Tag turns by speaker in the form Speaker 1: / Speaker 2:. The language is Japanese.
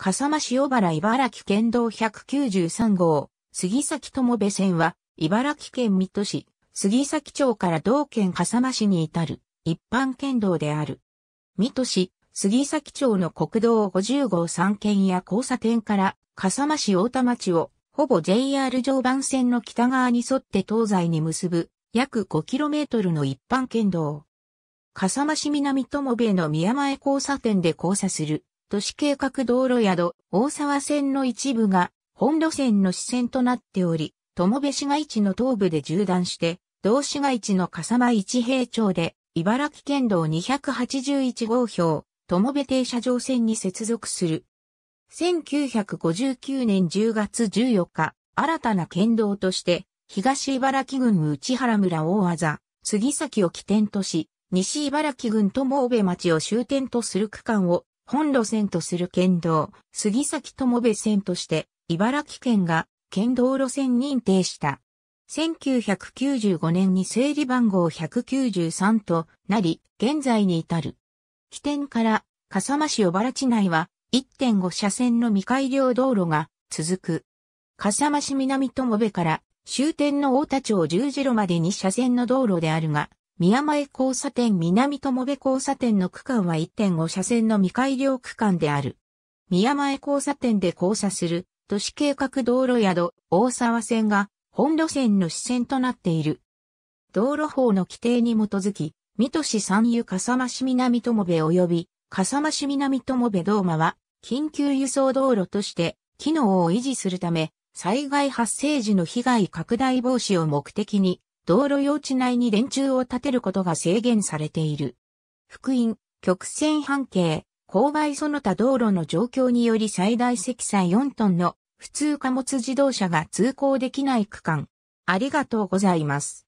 Speaker 1: 笠間塩原茨城県道193号、杉崎友部線は、茨城県水戸市、杉崎町から同県笠間市に至る、一般県道である。水戸市、杉崎町の国道50号3県や交差点から、笠間市大田町を、ほぼ JR 常磐線の北側に沿って東西に結ぶ、約 5km の一般県道。笠間市南友部の宮前交差点で交差する、都市計画道路宿、大沢線の一部が本路線の支線となっており、友部市街地の東部で縦断して、同市街地の笠間一平町で、茨城県道281号標、友部停車場線に接続する。1959年10月14日、新たな県道として、東茨城郡内原村大技、杉崎を起点とし、西茨城郡友部町を終点とする区間を本路線とする県道、杉崎友部線として、茨城県が県道路線認定した。1995年に整理番号193となり、現在に至る。起点から、笠間市小原地内は、1.5車線の未改良道路が続く。笠間市南友部から終点の大田町十字路までに車線の道路であるが、宮前交差点南友部交差点の区間は1.5車線の未改良区間である。宮前交差点で交差する都市計画道路宿大沢線が本路線の支線となっている。道路法の規定に基づき、水戸市三遊笠間市南友部及び笠間市南友部道間は緊急輸送道路として機能を維持するため災害発生時の被害拡大防止を目的に道路用地内に電柱を建てることが制限されている。福音、曲線半径、勾配その他道路の状況により最大積載4トンの普通貨物自動車が通行できない区間。ありがとうございます。